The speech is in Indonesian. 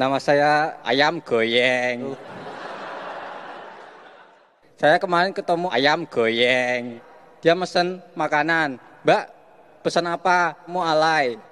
Nama saya Ayam Goyeng. saya kemarin ketemu Ayam Goyeng. Dia mesen makanan. Mbak, pesan apa? Mau alay.